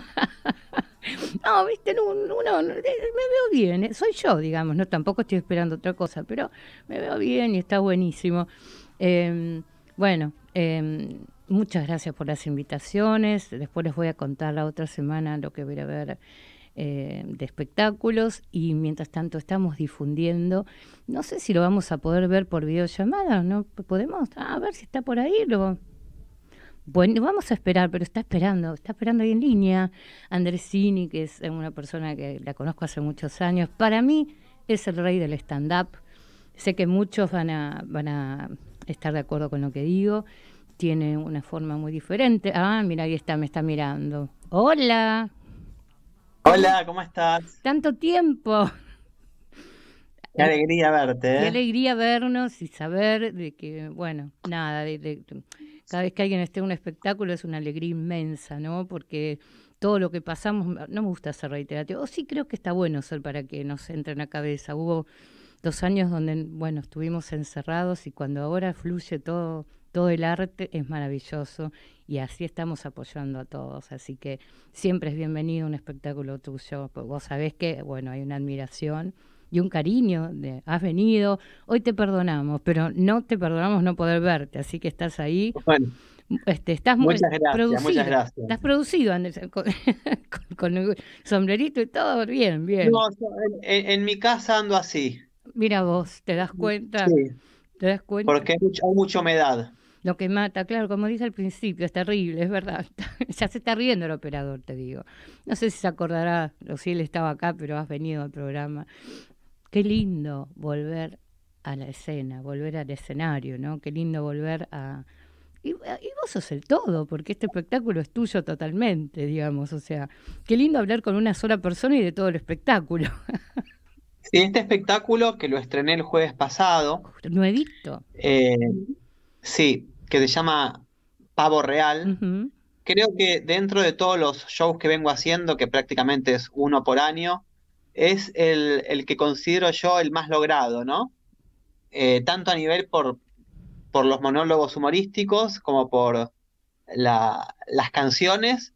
no, viste, no, me veo bien, eh, soy yo, digamos, no tampoco estoy esperando otra cosa, pero me veo bien y está buenísimo. Em, bueno, em, muchas gracias por las invitaciones, después les voy a contar la otra semana lo que voy a ver. Eh, de espectáculos y mientras tanto estamos difundiendo. No sé si lo vamos a poder ver por videollamada, ¿no? ¿Podemos? Ah, a ver si está por ahí, lo, bueno, vamos a esperar, pero está esperando, está esperando ahí en línea Andresini, que es una persona que la conozco hace muchos años. Para mí es el rey del stand-up. Sé que muchos van a, van a estar de acuerdo con lo que digo. Tiene una forma muy diferente. Ah, mira, ahí está, me está mirando. Hola. Hola, ¿cómo estás? Tanto tiempo. Qué alegría verte. Qué ¿eh? alegría vernos y saber de que, bueno, nada, de cada vez que alguien esté en un espectáculo es una alegría inmensa, ¿no? Porque todo lo que pasamos, no me gusta ser reiterativo, o sí creo que está bueno ser para que nos entre en la cabeza. Hubo dos años donde, bueno, estuvimos encerrados y cuando ahora fluye todo, todo el arte es maravilloso y así estamos apoyando a todos. Así que siempre es bienvenido un espectáculo tuyo, porque vos sabés que, bueno, hay una admiración y un cariño has venido, hoy te perdonamos, pero no te perdonamos no poder verte, así que estás ahí. Bueno. Este, estás muchas gracias, producido, muchas gracias. Estás producido andrés con, el sombrerito y todo, bien, bien. No, en, mi casa ando así. Mira vos, te das cuenta. Sí. ¿Te das cuenta? Porque hay, mucha humedad. Lo que mata, claro, como dice al principio, es terrible, es verdad. ya se está riendo el operador, te digo. No sé si se acordará, o si él estaba acá, pero has venido al programa qué lindo volver a la escena, volver al escenario, ¿no? Qué lindo volver a... Y, vos sos el todo, porque este espectáculo es tuyo totalmente, digamos. O sea, qué lindo hablar con una sola persona y de todo el espectáculo. Sí, este espectáculo que lo estrené el jueves pasado. Nuevito. Eh, sí, que se llama Pavo Real. Creo que dentro de todos los shows que vengo haciendo, que prácticamente es uno por año, es el, que considero yo el más logrado, ¿no? Eh, tanto a nivel por, por los monólogos humorísticos como por las canciones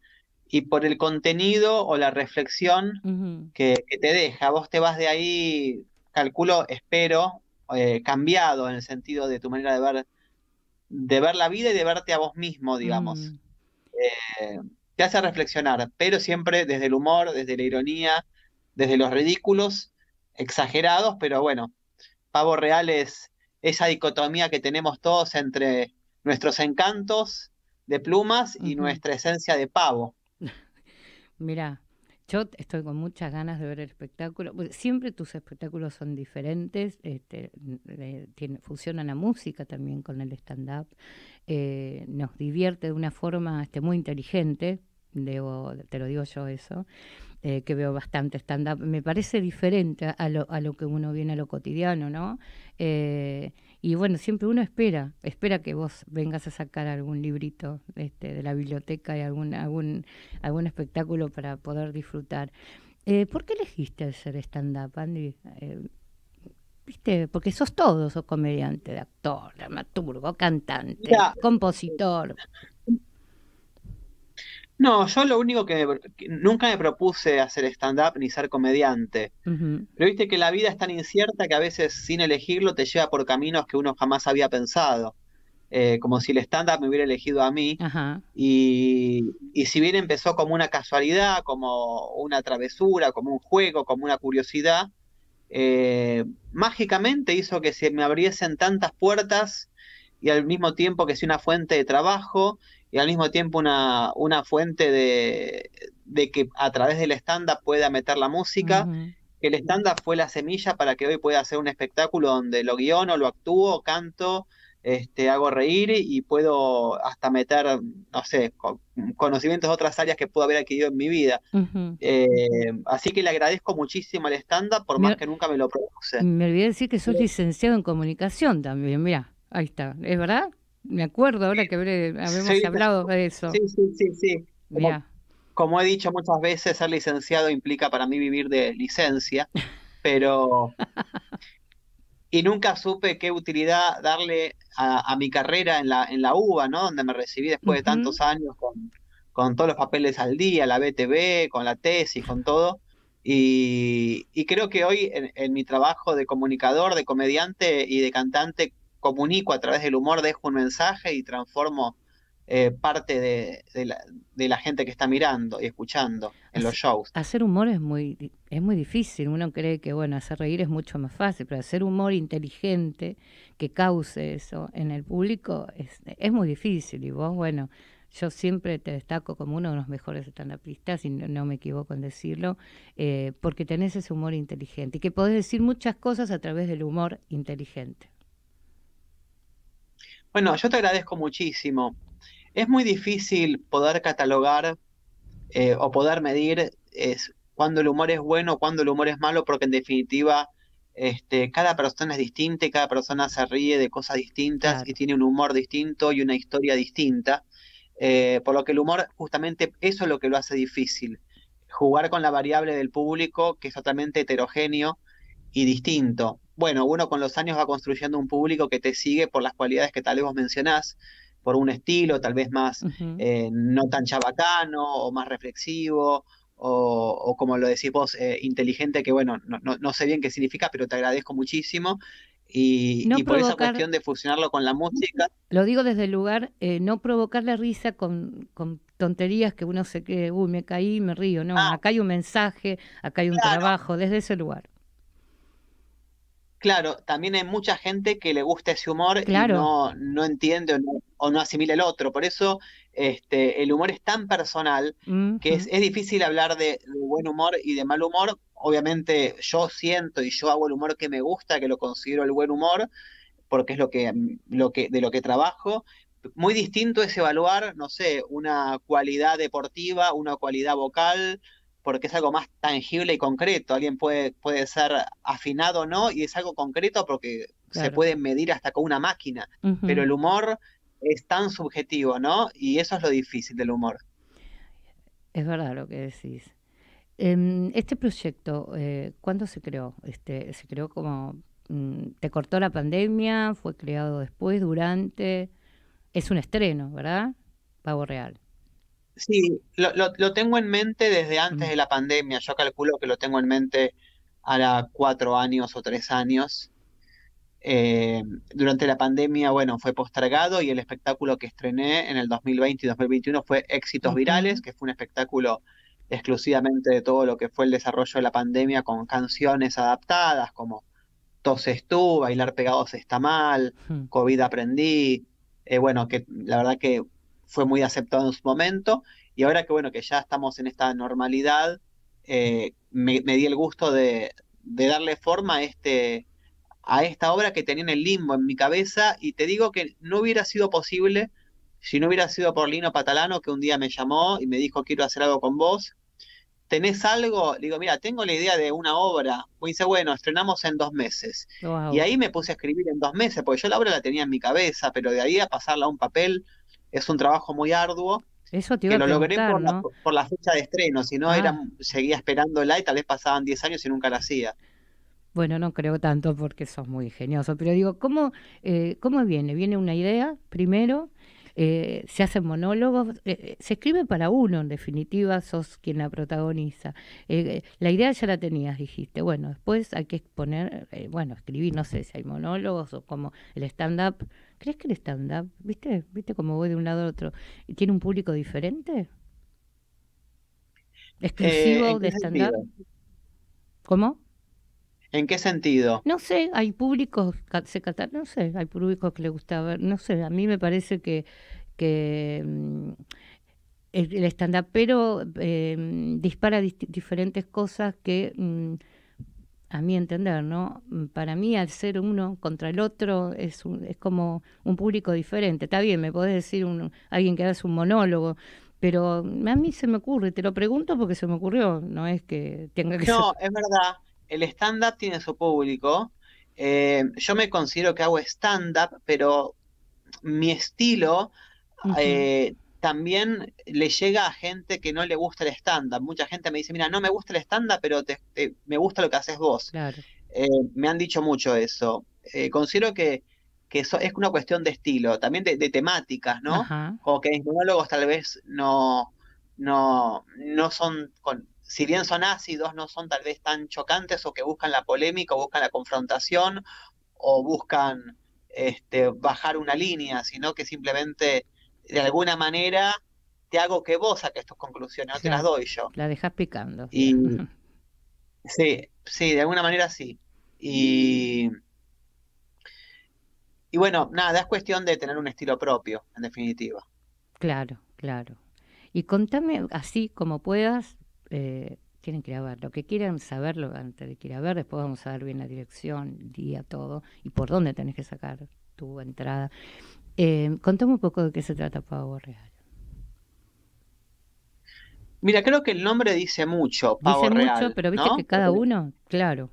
y por el contenido o la reflexión que, te deja. Vos te vas de ahí, calculo, espero, eh, cambiado en el sentido de tu manera de ver, de ver la vida y de verte a vos mismo, digamos. Mm. Eh, te hace reflexionar, pero siempre desde el humor, desde la ironía, desde los ridículos, exagerados, pero bueno, Pavo Real es esa dicotomía que tenemos todos entre nuestros encantos de plumas y nuestra esencia de pavo. Mira, yo estoy con muchas ganas de ver el espectáculo. Pues, siempre tus espectáculos son diferentes, este, la música también con el stand-up. Eh, nos divierte de una forma este, muy inteligente, te lo digo yo eso. Eh, que veo bastante stand-up, me parece diferente a lo, a lo que uno viene a lo cotidiano, ¿no? Eh, y bueno, siempre uno espera, espera que vos vengas a sacar algún librito este, de la biblioteca y algún, algún, algún espectáculo para poder disfrutar. Eh, ¿Por qué elegiste ser stand-up, Andy? Eh, ¿Viste? Porque sos todo, sos comediante, actor, dramaturgo, cantante, compositor, no, yo lo único que, nunca me propuse hacer stand-up ni ser comediante. Pero viste que la vida es tan incierta que a veces sin elegirlo te lleva por caminos que uno jamás había pensado. Eh, como si el stand-up me hubiera elegido a mí. y, si bien empezó como una casualidad, como una travesura, como un juego, como una curiosidad, eh, mágicamente hizo que se me abriesen tantas puertas y al mismo tiempo que sea una fuente de trabajo y al mismo tiempo una, una fuente de, que a través del stand-up pueda meter la música. que El stand-up fue la semilla para que hoy pueda hacer un espectáculo donde lo guiono, lo actúo, canto, este, hago reír y puedo hasta meter, no sé, conocimientos de otras áreas que puedo haber adquirido en mi vida. Eh, así que le agradezco muchísimo al stand-up, por más que nunca me lo produce. Me olvidé decir que soy licenciado en comunicación también, mira, ahí está, ¿es verdad? Me acuerdo ahora que habíamos hablado de eso. Sí, sí, sí, sí. Como, he dicho muchas veces, ser licenciado implica para mí vivir de licencia, pero... y nunca supe qué utilidad darle a, mi carrera en la, en la UBA, ¿no? Donde me recibí después de tantos años con, con todos los papeles al día, la BTV, con la tesis, con todo. Y, creo que hoy en, en, mi trabajo de comunicador, de comediante y de cantante comunico a través del humor, dejo un mensaje y transformo eh, parte de, la, gente que está mirando y escuchando en los shows. Hacer humor es muy, es muy difícil, uno cree que bueno, hacer reír es mucho más fácil, pero hacer humor inteligente que cause eso en el público es, es muy difícil y vos, bueno, yo siempre te destaco como uno de los mejores estandapistas, y no, me equivoco en decirlo, eh, porque tenés ese humor inteligente y que podés decir muchas cosas a través del humor inteligente. Bueno, yo te agradezco muchísimo. Es muy difícil poder catalogar eh, o poder medir es, cuando el humor es bueno, o cuando el humor es malo, porque en definitiva este, cada persona es distinta y cada persona se ríe de cosas distintas y tiene un humor distinto y una historia distinta. Eh, por lo que el humor, justamente eso es lo que lo hace difícil. Jugar con la variable del público, que es totalmente heterogéneo, y distinto. Bueno, uno con los años va construyendo un público que te sigue por las cualidades que tal vez vos mencionás, por un estilo tal vez más eh, no tan chabacano o más reflexivo o, como lo decís vos, eh, inteligente, que bueno, no, sé bien qué significa, pero te agradezco muchísimo. Y, por esa cuestión de fusionarlo con la música. Lo digo desde el lugar, eh, no provocar la risa con, tonterías que uno se cree, uy, me caí, me río. No, ah. acá hay un mensaje, acá hay un trabajo, desde ese lugar. Claro, también hay mucha gente que le gusta ese humor y no, no entiende o no, asimila el otro. Por eso este, el humor es tan personal que es, es, difícil hablar de, de, buen humor y de mal humor. Obviamente yo siento y yo hago el humor que me gusta, que lo considero el buen humor, porque es lo que, lo que, de lo que trabajo. Muy distinto es evaluar, no sé, una cualidad deportiva, una cualidad vocal, porque es algo más tangible y concreto. Alguien puede, puede ser afinado o no, y es algo concreto porque se puede medir hasta con una máquina. Pero el humor es tan subjetivo, ¿no? Y eso es lo difícil del humor. Es verdad lo que decís. Em, este proyecto, eh, ¿cuándo se creó? Este, ¿Se creó como mm, te cortó la pandemia? ¿Fue creado después, durante? Es un estreno, ¿verdad? Pavo Real. Sí, lo, lo, tengo en mente desde antes de la pandemia. Yo calculo que lo tengo en mente ahora cuatro años o tres años. Eh, durante la pandemia, bueno, fue postergado y el espectáculo que estrené en el 2020 y 2021 fue Éxitos Virales, que fue un espectáculo exclusivamente de todo lo que fue el desarrollo de la pandemia con canciones adaptadas como Toses tú, Bailar Pegados está mal, COVID aprendí. Eh, bueno, que la verdad que fue muy aceptado en su momento y ahora que bueno, que ya estamos en esta normalidad, eh, me, di el gusto de, darle forma a, este, a esta obra que tenía en el limbo en mi cabeza y te digo que no hubiera sido posible si no hubiera sido por Lino Patalano que un día me llamó y me dijo quiero hacer algo con vos. ¿Tenés algo? Le digo, mira, tengo la idea de una obra. Me dice, bueno, estrenamos en dos meses. Y ahí me puse a escribir en dos meses, porque yo la obra la tenía en mi cabeza, pero de ahí a pasarla a un papel, es un trabajo muy arduo. Eso te que lo logré por, la, fecha de estreno, si no ah. era, seguía esperándola y tal vez pasaban 10 años y nunca la hacía. Bueno, no creo tanto porque sos muy ingenioso, pero digo, ¿cómo, eh, cómo viene? Viene una idea primero, eh, se hacen monólogos, eh, se escribe para uno, en definitiva, sos quien la protagoniza. la idea ya la tenías, dijiste. Bueno, después hay que exponer, bueno, escribir, no sé si hay monólogos o como el stand-up ¿Crees que el stand-up, viste, viste cómo voy de un lado a otro, tiene un público diferente? Eh, ¿Exclusivo de stand-up? ¿Cómo? ¿En qué sentido? No sé, hay públicos, no sé, hay públicos que le gusta ver, no sé, a mí me parece que, que mm, el stand-up, pero em, dispara diferentes cosas que mm, a mi entender, ¿no? Mm, para mí, al ser uno contra el otro, es, un, es como un público diferente. Está bien, me podés decir un, alguien que haga un monólogo, pero a mí se me ocurre, te lo pregunto porque se me ocurrió, no es que tenga que... No, es verdad, el stand-up tiene su público. Eh, yo me considero que hago stand-up, pero mi estilo también le llega a gente que no le gusta el estándar. Mucha gente me dice, mira, no me gusta el estándar, pero eh, me gusta lo que haces vos. Eh, me han dicho mucho eso. Eh, considero que, eso es una cuestión de estilo, también de, temáticas, ¿no? Como que mis tal vez no, no, no son, si bien son ácidos, no son tal vez tan chocantes o que buscan la polémica o buscan la confrontación o buscan este, bajar una línea, sino que simplemente de alguna manera te hago que vos saques tus conclusiones, no te las doy yo. La dejas picando. sí, sí, de alguna manera sí. Y, y bueno, nada, es cuestión de tener un estilo propio, en definitiva. Claro, claro. Y contame así como puedas, eh, tienen que ir ver, lo que quieran saberlo antes de que ir ver, después vamos a ver bien la dirección, día, todo, y por dónde tenés que sacar tu entrada. Eh, contame un poco de qué se trata Pavo Real. Mira, creo que el nombre dice mucho. Pavo dice mucho, pero viste que cada uno, claro.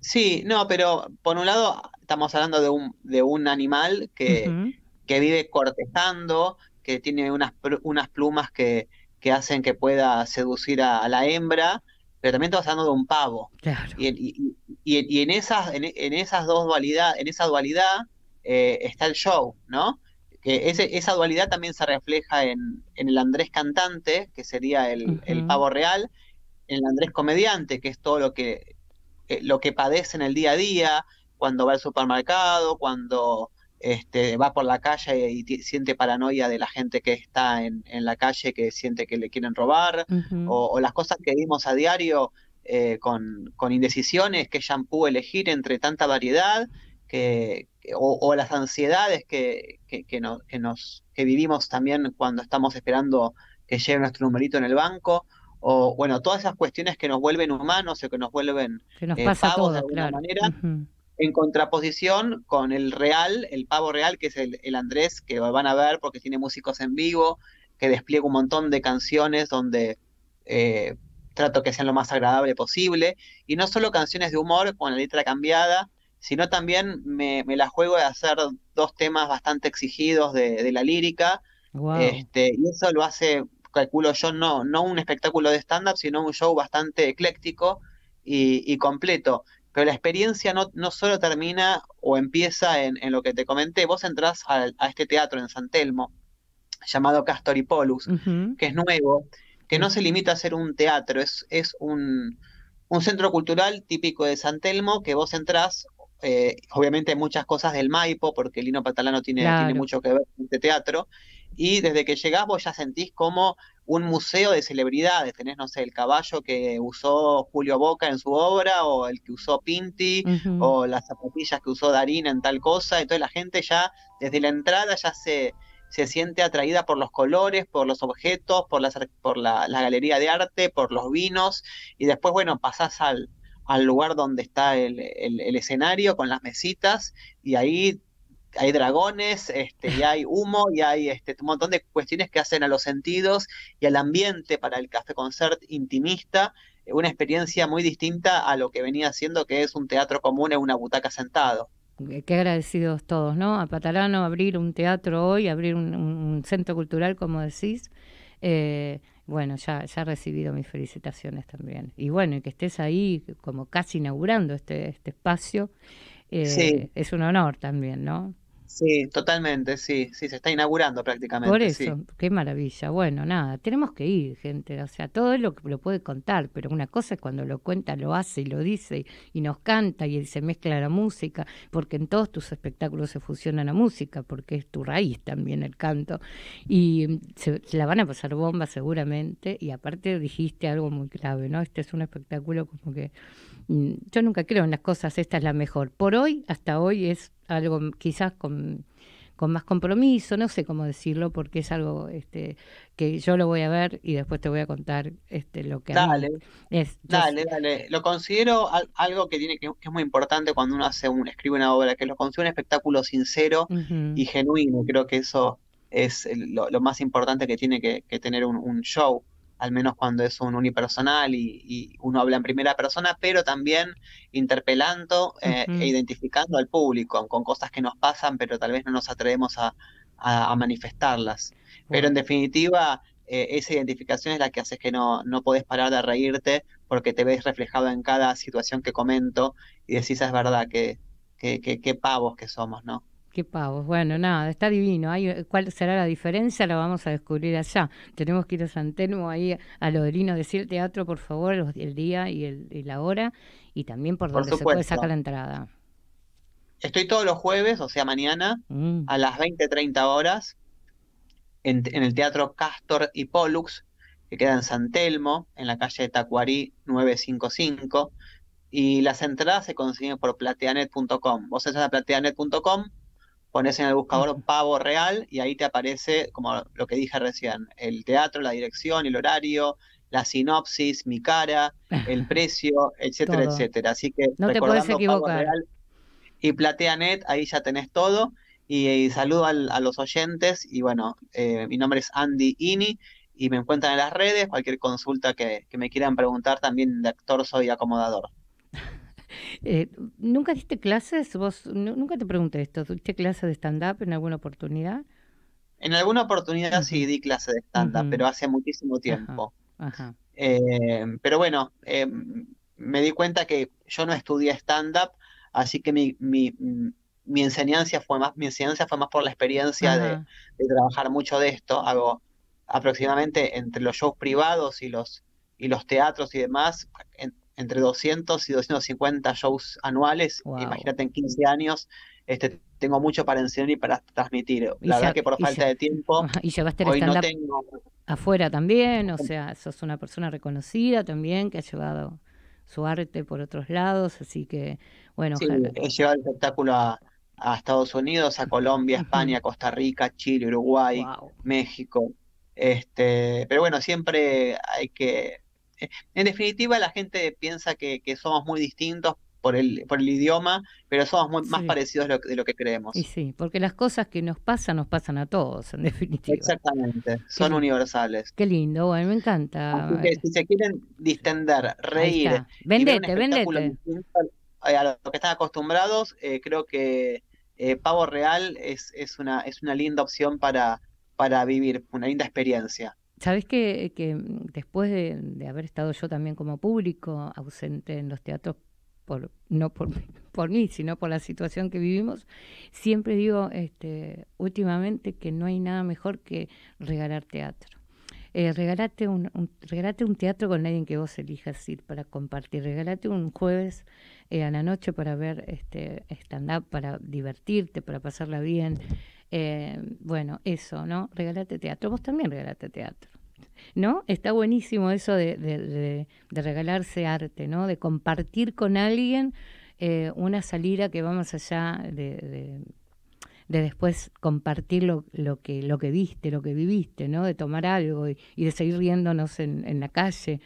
Sí, no, pero por un lado estamos hablando de un, de un animal que, que vive cortejando, que tiene unas, unas plumas que, que hacen que pueda seducir a la hembra pero también vas hablando de un pavo. Y, en, esas, en, esas dos dualidad, en esa dualidad eh, está el show, ¿no? Que esa dualidad también se refleja en, en, el Andrés cantante, que sería el, el, pavo real, en el Andrés comediante, que es todo lo que, eh, lo que padece en el día a día, cuando va al supermercado, cuando este, va por la calle y, siente paranoia de la gente que está en, la calle, que siente que le quieren robar, o, las cosas que vimos a diario eh, con, con, indecisiones, que shampoo elegir entre tanta variedad, que, o, las ansiedades que, que, que, nos, que vivimos también cuando estamos esperando que llegue nuestro numerito en el banco. O bueno, todas esas cuestiones que nos vuelven humanos o que nos vuelven que nos eh, de alguna manera, en contraposición con el real, el pavo real, que es el, Andrés, que van a ver porque tiene músicos en vivo, que despliega un montón de canciones donde eh, trato que sean lo más agradable posible. Y no solo canciones de humor con la letra cambiada, sino también me, las la juego de hacer dos temas bastante exigidos de, la lírica. Este, y eso lo hace, calculo yo, no, no un espectáculo de stand-up, sino un show bastante ecléctico y completo pero la experiencia no, no solo termina o empieza en, lo que te comenté. Vos entrás a, este teatro en San Telmo, llamado Castoripolus, que es nuevo, que no se limita a ser un teatro, es, es un, centro cultural típico de San Telmo, que vos entrás, eh, obviamente muchas cosas del Maipo, porque Lino Patalano tiene, tiene mucho que ver con este teatro, y desde que llegás vos ya sentís como un museo de celebridades, tenés, no sé, el caballo que usó Julio Boca en su obra, o el que usó Pinti, o las zapatillas que usó Darina en tal cosa, entonces la gente ya desde la entrada ya se, se siente atraída por los colores, por los objetos, por, las, por la, galería de arte, por los vinos, y después, bueno, pasás al, lugar donde está el escenario con las mesitas, y ahí hay dragones, este, y hay humo, y hay este, un montón de cuestiones que hacen a los sentidos y al ambiente para el café concert intimista, eh, una experiencia muy distinta a lo que venía siendo que es un teatro común en una butaca sentado. Qué agradecidos todos, ¿no? A Patalano abrir un teatro hoy, abrir un, centro cultural, como decís. Eh, bueno, ya, ya he recibido mis felicitaciones también. Y bueno, y que estés ahí como casi inaugurando este, este espacio, eh, es un honor también, ¿no? Sí, totalmente, sí, sí, se está inaugurando prácticamente. Por eso, qué maravilla. Bueno, nada, tenemos que ir, gente. O sea, todo lo que lo puede contar, pero una cosa es cuando lo cuenta, lo hace y lo dice y nos canta y se mezcla la música, porque en todos tus espectáculos se fusiona la música, porque es tu raíz también el canto. Y mm, se, la van a pasar bomba seguramente. Y aparte dijiste algo muy clave, ¿no? Este es un espectáculo como que Mm, yo nunca creo en las cosas, esta es la mejor. Por hoy, hasta hoy, es algo quizás con, con más compromiso, no sé cómo decirlo, porque es algo este, que yo lo voy a ver y después te voy a contar este, lo que... Dale, dale, dale. Lo considero algo que, tiene, que, es muy importante cuando uno hace un, escribe una obra, que lo considero un espectáculo sincero y genuino. Creo que eso es lo, más importante que tiene que, tener un show al menos cuando es un unipersonal y, uno habla en primera persona, pero también interpelando eh, e identificando al público con cosas que nos pasan, pero tal vez no nos atrevemos a, manifestarlas. Pero en definitiva, eh, esa identificación es la que hace que no, no podés parar de reírte porque te ves reflejado en cada situación que comento y decís, es verdad, que, que, pavos que somos, ¿no? Qué pavos. Bueno, nada, está divino. Eh, ¿Cuál será la diferencia? La vamos a descubrir allá. Tenemos que ir a San Telmo, ahí a Lodrino, decir teatro, por favor, el día y, la hora, y también por, donde se puede sacar la entrada. Estoy todos los jueves, o sea, mañana, mm. a las 20, 30 horas, en, el Teatro Castor y Pollux, que queda en San Telmo, en la calle de Tacuarí 955. Y las entradas se consiguen por plateanet.com. Vos entras a plateanet.com pones en el buscador pavo real y ahí te aparece, como lo que dije recién, el teatro, la dirección, el horario, la sinopsis, mi cara, el precio, etcétera, etcétera. Así que no te puedes equivocar. Real y PlateaNet, ahí ya tenés todo. Y, saludo a los oyentes. Y bueno, eh, mi nombre es Andy Ini y me encuentran en las redes. Cualquier consulta que, que me quieran preguntar, también de actor soy acomodador. Eh, ¿Nunca diste clases? Vos nunca te pregunté esto. ¿Diste clases de stand-up en alguna oportunidad? En alguna oportunidad sí di clases de stand-up, pero hace muchísimo tiempo. Eh, pero bueno, eh, me di cuenta que yo no estudié stand-up, así que mi, mi, mm, mi, enseñanza fue más, mi enseñanza fue más por la experiencia de, trabajar mucho de esto. Hago aproximadamente entre los shows privados y los, y los teatros y demás, entre 200 y 250 shows anuales. Imagínate en 15 años. Este, tengo mucho para enseñar y para transmitir. la verdad que por falta de tiempo. Y llevaste el hoy afuera también, o sea, sos una persona reconocida también que ha llevado su arte por otros lados, así que, bueno, sí, He llevado el espectáculo a, Estados Unidos, a Colombia, España, Costa Rica, Chile, Uruguay, México. Este, pero bueno, siempre hay que en definitiva, la gente piensa que, somos muy distintos por el, por el idioma, pero somos más parecidos de lo, que creemos. Y sí, porque las cosas que nos pasan nos pasan a todos, en definitiva. Exactamente, son universales. Qué lindo, bueno, me encanta. si se quieren distender, reír, vendete, vendete. Eh, a lo que están acostumbrados, eh, creo que eh, Pavo Real es, es, una, es una linda opción para vivir, una linda experiencia. Sabes que, mm, después de, haber estado yo también como público ausente en los teatros, por, no por, por mí, sino por la situación que vivimos, siempre digo este, últimamente que no hay nada mejor que regalar teatro. Eh, regalate, un, un teatro con alguien que vos elijas ir para compartir. Regalate un jueves eh, a la noche para ver este stand-up, para divertirte, para pasarla bien. Eh, bueno, eso, ¿no? Regalate teatro. Vos también regalate teatro. ¿No? Está buenísimo eso de, de, regalarse arte, ¿no? De compartir con alguien eh, una salida que vamos allá de, después compartir lo, lo, que, lo que viste, lo que viviste, ¿no? De tomar algo y, de seguir riéndonos en, en, la calle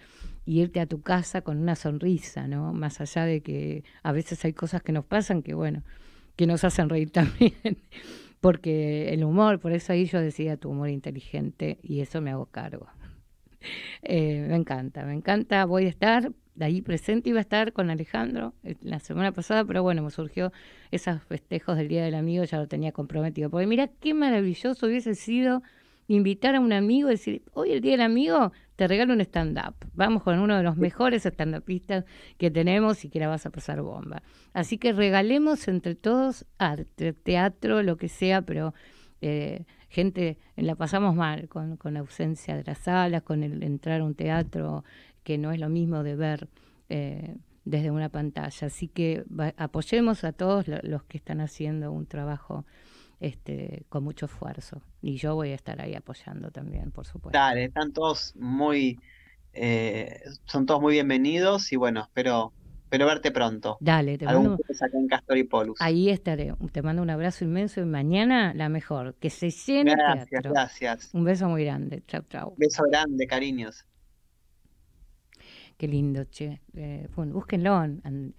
y irte a tu casa con una sonrisa, ¿no? Más allá de que a veces hay cosas que nos pasan que, bueno, que nos hacen reír también porque el humor, por eso ahí yo decía tu humor inteligente y eso me hago cargo. Eh, me encanta, me encanta, voy a estar de ahí presente, iba a estar con Alejandro eh, la semana pasada, pero bueno, me surgió esos festejos del Día del Amigo, ya lo tenía comprometido, porque mira qué maravilloso hubiese sido invitar a un amigo y decir, hoy el Día del Amigo, te regalo un stand-up. Vamos con uno de los mejores stand-upistas que tenemos y que la vas a pasar bomba. Así que regalemos entre todos arte, teatro, lo que sea, pero eh, gente, la pasamos mal con, con, la ausencia de las salas, con el entrar a un teatro que no es lo mismo de ver. Eh, desde una pantalla. Así que apoyemos a todos los que están haciendo un trabajo este, con mucho esfuerzo. Y yo voy a estar ahí apoyando también, por supuesto. Dale, están todos muy, eh, son todos muy bienvenidos y bueno, espero, verte pronto. Dale, te en Castor y Ahí estaré. Te mando un abrazo inmenso y mañana la mejor. Que se llene gracias, Gracias. Un beso muy grande. Chau, Beso grande, cariños. Qué lindo, che. Eh, búsquenlo, Andrés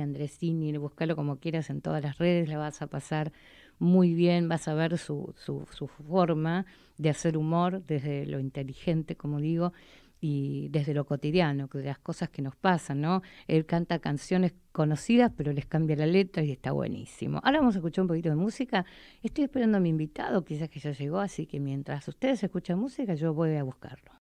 Andresini, búscalo como quieras en todas las redes, la vas a pasar muy bien, vas a ver su, su, forma de hacer humor desde lo inteligente, como digo, y desde lo cotidiano, de las cosas que nos pasan, ¿no? Él canta canciones conocidas, pero les cambia la letra y está buenísimo. Ahora vamos a escuchar un poquito de música. Estoy esperando a mi invitado, quizás que ya llegó, así que mientras ustedes escuchan música, yo voy a buscarlo.